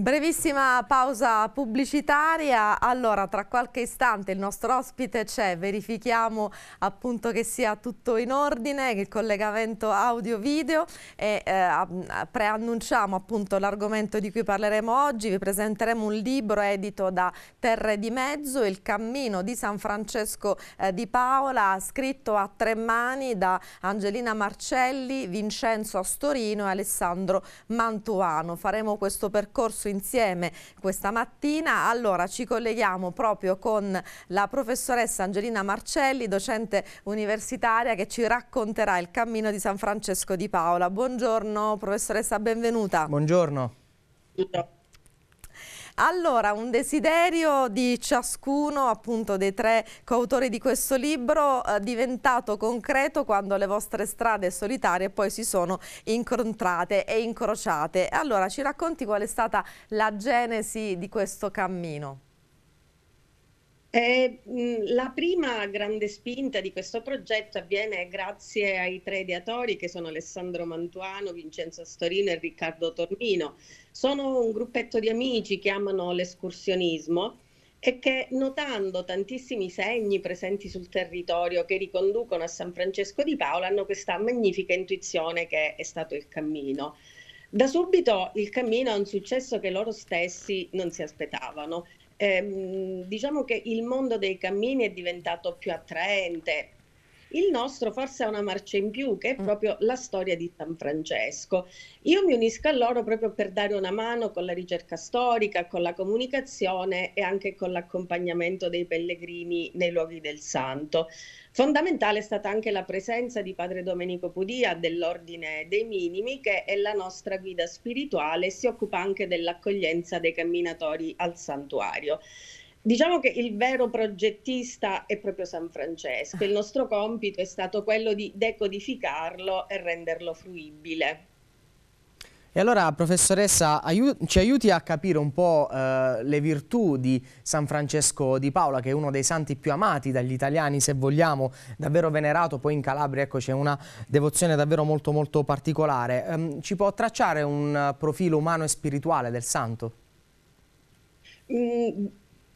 Brevissima pausa pubblicitaria, allora tra qualche istante il nostro ospite c'è, verifichiamo appunto che sia tutto in ordine, il collegamento audio-video e eh, preannunciamo appunto l'argomento di cui parleremo oggi, vi presenteremo un libro edito da Terre di Mezzo, Il cammino di San Francesco eh, di Paola, scritto a tre mani da Angelina Marcelli, Vincenzo Astorino e Alessandro Mantuano. Faremo questo percorso discorso insieme questa mattina. Allora ci colleghiamo proprio con la professoressa Angelina Marcelli, docente universitaria che ci racconterà il cammino di San Francesco di Paola. Buongiorno professoressa, benvenuta. Buongiorno. Grazie. Allora, un desiderio di ciascuno appunto dei tre coautori di questo libro eh, diventato concreto quando le vostre strade solitarie poi si sono incontrate e incrociate. Allora, ci racconti qual è stata la genesi di questo cammino? Eh, la prima grande spinta di questo progetto avviene grazie ai tre ideatori che sono Alessandro Mantuano, Vincenzo Storino e Riccardo Tormino. Sono un gruppetto di amici che amano l'escursionismo e che notando tantissimi segni presenti sul territorio che riconducono a San Francesco di Paola hanno questa magnifica intuizione che è stato il cammino. Da subito il cammino ha un successo che loro stessi non si aspettavano ehm, diciamo che il mondo dei cammini è diventato più attraente il nostro forse ha una marcia in più, che è mm. proprio la storia di San Francesco. Io mi unisco a loro proprio per dare una mano con la ricerca storica, con la comunicazione e anche con l'accompagnamento dei pellegrini nei luoghi del santo. Fondamentale è stata anche la presenza di padre Domenico Pudia dell'Ordine dei Minimi, che è la nostra guida spirituale e si occupa anche dell'accoglienza dei camminatori al santuario. Diciamo che il vero progettista è proprio San Francesco. Il nostro compito è stato quello di decodificarlo e renderlo fruibile. E allora, professoressa, aiut ci aiuti a capire un po' eh, le virtù di San Francesco di Paola, che è uno dei santi più amati dagli italiani, se vogliamo, davvero venerato. Poi in Calabria ecco, c'è una devozione davvero molto, molto particolare. Eh, ci può tracciare un profilo umano e spirituale del santo? Mm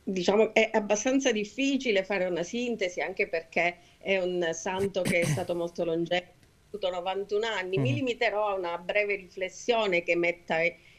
diciamo, è abbastanza difficile fare una sintesi anche perché è un santo che è stato molto longevo, 91 anni. Mi mm. limiterò a una breve riflessione che metta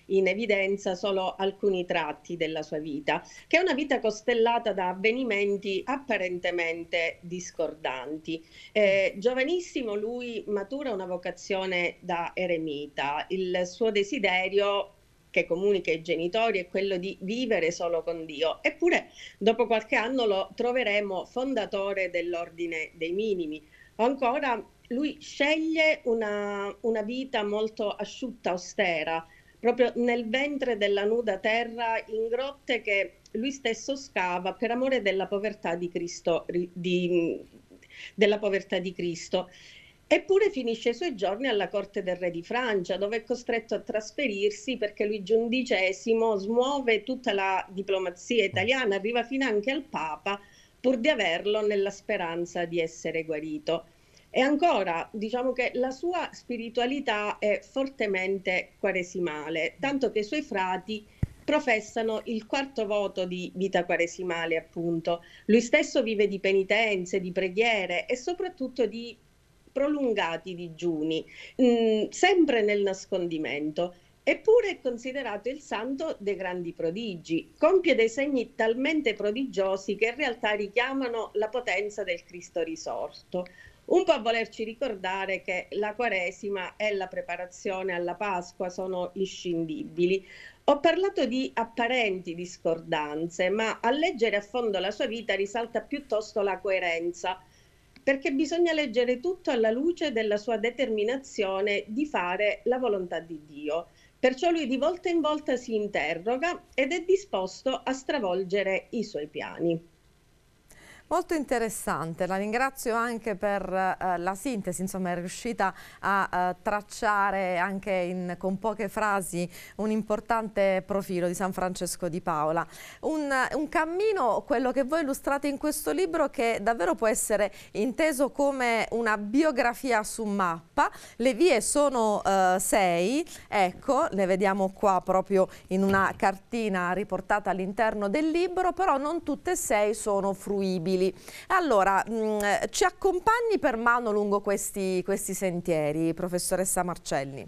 in evidenza solo alcuni tratti della sua vita, che è una vita costellata da avvenimenti apparentemente discordanti. Eh, giovanissimo lui matura una vocazione da eremita, il suo desiderio che comunica ai genitori è quello di vivere solo con Dio. Eppure dopo qualche anno lo troveremo fondatore dell'ordine dei minimi. O ancora lui sceglie una, una vita molto asciutta, austera, proprio nel ventre della nuda terra, in grotte che lui stesso scava per amore della povertà di Cristo, di, della povertà di Cristo. Eppure finisce i suoi giorni alla corte del re di Francia, dove è costretto a trasferirsi perché Luigi XI smuove tutta la diplomazia italiana, arriva fino anche al Papa, pur di averlo nella speranza di essere guarito. E ancora, diciamo che la sua spiritualità è fortemente quaresimale, tanto che i suoi frati professano il quarto voto di vita quaresimale, appunto. Lui stesso vive di penitenze, di preghiere e soprattutto di prolungati digiuni, mh, mm, sempre nel nascondimento. Eppure è considerato il santo dei grandi prodigi, compie dei segni talmente prodigiosi che in realtà richiamano la potenza del Cristo risorto, un po' a volerci ricordare che la Quaresima e la preparazione alla Pasqua sono inscindibili. Ho parlato di apparenti discordanze, ma a leggere a fondo la sua vita risalta piuttosto la coerenza perché bisogna leggere tutto alla luce della sua determinazione di fare la volontà di Dio. Perciò lui di volta in volta si interroga ed è disposto a stravolgere i suoi piani. Molto interessante, la ringrazio anche per eh, la sintesi, insomma è riuscita a eh, tracciare anche in, con poche frasi un importante profilo di San Francesco di Paola. Un, un cammino, quello che voi illustrate in questo libro, che davvero può essere inteso come una biografia su mappa. Le vie sono eh, sei, ecco, le vediamo qua proprio in una cartina riportata all'interno del libro, però non tutte e sei sono fruibili mobili. Allora, mh, mm, ci accompagni per mano lungo questi, questi sentieri, professoressa Marcelli?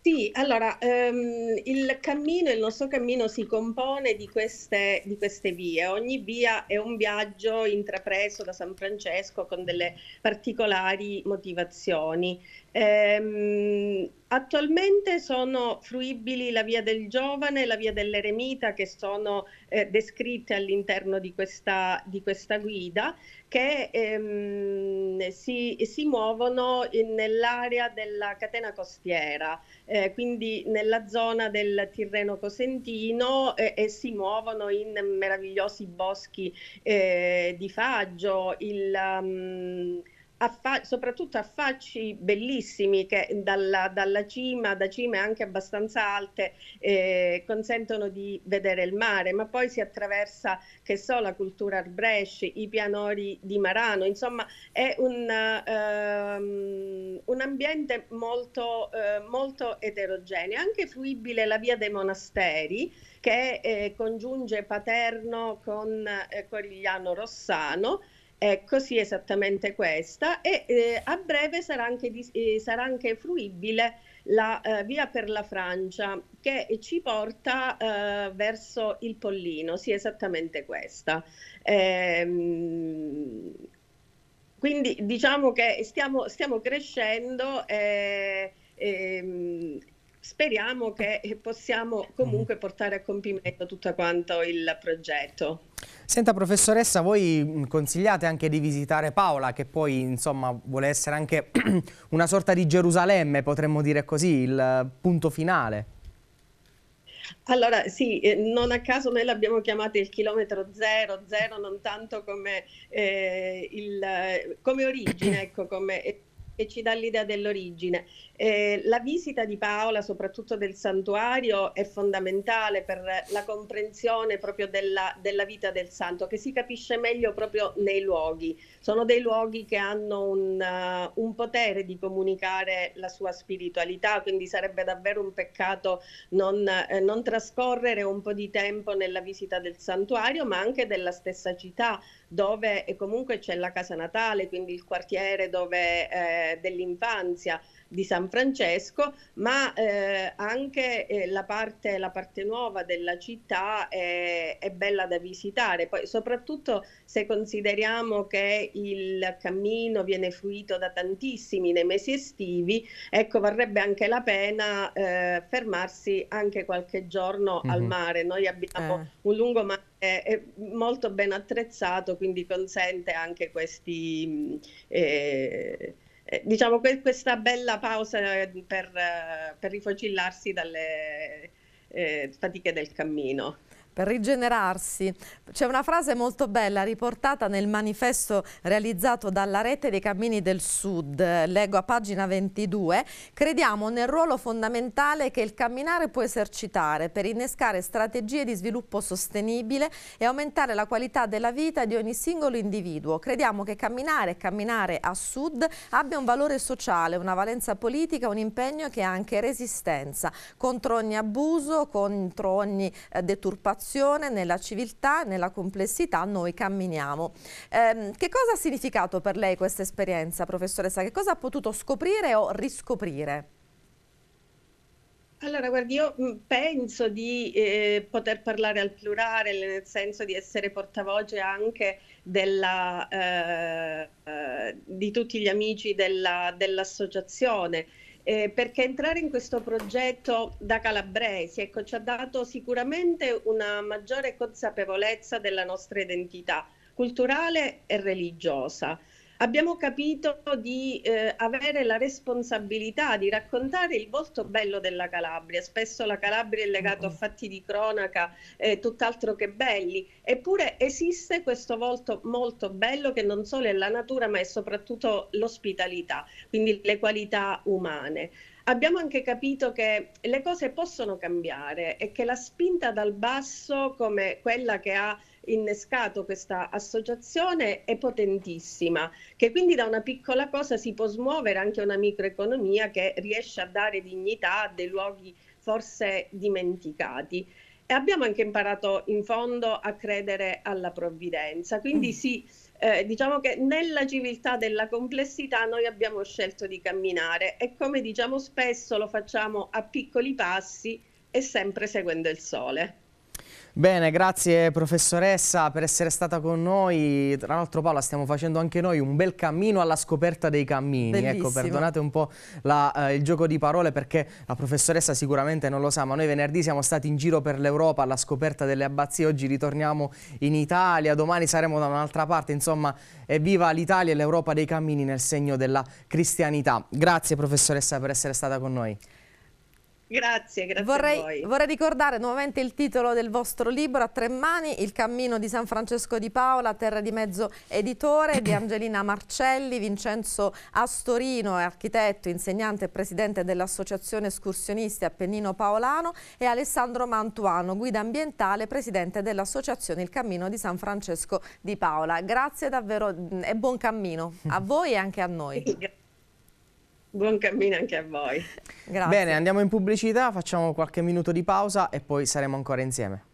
Sì, allora ehm, il cammino, il nostro cammino si compone di queste, di queste, vie. Ogni via è un viaggio intrapreso da San Francesco con delle particolari motivazioni. Ehm, attualmente sono fruibili la Via del Giovane e la Via dell'Eremita che sono eh, descritte all'interno di questa, di questa guida che ehm, si, si, muovono nell'area della catena costiera, eh, quindi nella zona del Tirreno Cosentino eh, e si muovono in meravigliosi boschi eh, di faggio. Il, um, affa- soprattutto affacci bellissimi che dalla, dalla, cima, da cime anche abbastanza alte, eh, consentono di vedere il mare, ma poi si attraversa, che so, la cultura Arbresci, i pianori di Marano, insomma è un, ehm, un ambiente molto, eh, molto eterogeneo, è anche fruibile la via dei monasteri che eh, congiunge Paterno con eh, Corigliano Rossano Ecco, sì, esattamente questa. E eh, a breve sarà anche, di, eh, sarà anche fruibile la eh, via per la Francia che ci porta eh, verso il Pollino, sì, esattamente questa. Ehm, quindi diciamo che stiamo, stiamo crescendo e, e ehm, speriamo che possiamo comunque portare a compimento tutto quanto il progetto. Senta professoressa, voi mm, consigliate anche di visitare Paola che poi insomma vuole essere anche una sorta di Gerusalemme, potremmo dire così, il eh, punto finale. Allora sì, eh, non a caso noi l'abbiamo chiamata il chilometro zero, zero non tanto come, eh, il, eh, come origine, ecco, come che ci dà l'idea dell'origine. Eh, la visita di Paola, soprattutto del santuario, è fondamentale per la comprensione proprio della, della, vita del santo, che si capisce meglio proprio nei luoghi. Sono dei luoghi che hanno un, uh, un potere di comunicare la sua spiritualità, quindi sarebbe davvero un peccato non, eh, non trascorrere un po' di tempo nella visita del santuario, ma anche della stessa città dove comunque c'è la casa natale, quindi il quartiere dove, eh, dell'infanzia, di San Francesco, ma eh, anche eh, la, parte, la, parte, nuova della città è, è, bella da visitare, poi soprattutto se consideriamo che il cammino viene fruito da tantissimi nei mesi estivi, ecco varrebbe anche la pena eh, fermarsi anche qualche giorno mm-hmm. al mhm. mare. Noi abbiamo eh. un lungo mare eh, molto ben attrezzato, quindi consente anche questi... Mm, eh, eh, diciamo que- questa bella pausa eh, per, eh, per rifocillarsi dalle eh, fatiche del cammino per rigenerarsi. C'è una frase molto bella riportata nel manifesto realizzato dalla Rete dei Cammini del Sud, leggo a pagina 22, crediamo nel ruolo fondamentale che il camminare può esercitare per innescare strategie di sviluppo sostenibile e aumentare la qualità della vita di ogni singolo individuo. Crediamo che camminare e camminare a sud abbia un valore sociale, una valenza politica, un impegno che è anche resistenza contro ogni abuso, contro ogni eh, deturpazione educazione, nella civiltà, nella complessità noi camminiamo. Eh, che cosa ha significato per lei questa esperienza, professoressa? Che cosa ha potuto scoprire o riscoprire? Allora, guardi, io penso di eh, poter parlare al plurale, nel senso di essere portavoce anche della, eh, eh, di tutti gli amici dell'associazione. Dell eh, perché entrare in questo progetto da calabresi ecco, ci ha dato sicuramente una maggiore consapevolezza della nostra identità culturale e religiosa abbiamo capito di eh, avere la responsabilità di raccontare il volto bello della Calabria. Spesso la Calabria è legata a fatti di cronaca eh, tutt'altro che belli, eppure esiste questo volto molto bello che non solo è la natura ma è soprattutto l'ospitalità, quindi le qualità umane abbiamo anche capito che le cose possono cambiare e che la spinta dal basso, come quella che ha innescato questa associazione è potentissima, che quindi da una piccola cosa si può smuovere anche una microeconomia che riesce a dare dignità a dei luoghi forse dimenticati. E abbiamo anche imparato in fondo a credere alla provvidenza, quindi mm. sì, eh, diciamo che nella civiltà della complessità noi abbiamo scelto di camminare e come diciamo spesso lo facciamo a piccoli passi e sempre seguendo il sole. Bene, grazie professoressa per essere stata con noi. Tra l'altro Paola stiamo facendo anche noi un bel cammino alla scoperta dei cammini. Ecco, Bellissimo. Ecco, perdonate un po' la, eh, il gioco di parole perché la professoressa sicuramente non lo sa, ma noi venerdì siamo stati in giro per l'Europa alla scoperta delle abbazie, oggi ritorniamo in Italia, domani saremo da un'altra parte, insomma, evviva l'Italia e l'Europa dei cammini nel segno della cristianità. Grazie professoressa per essere stata con noi. Grazie, grazie vorrei, vorrei, ricordare nuovamente il titolo del vostro libro a tre mani, Il cammino di San Francesco di Paola, Terra di Mezzo Editore, di Angelina Marcelli, Vincenzo Astorino, architetto, insegnante e presidente dell'Associazione Escursionisti Appennino Paolano e Alessandro Mantuano, guida ambientale, presidente dell'Associazione Il cammino di San Francesco di Paola. Grazie davvero mm, e buon cammino a voi e anche a noi. Buon cammino anche a voi. Grazie. Bene, andiamo in pubblicità, facciamo qualche minuto di pausa e poi saremo ancora insieme.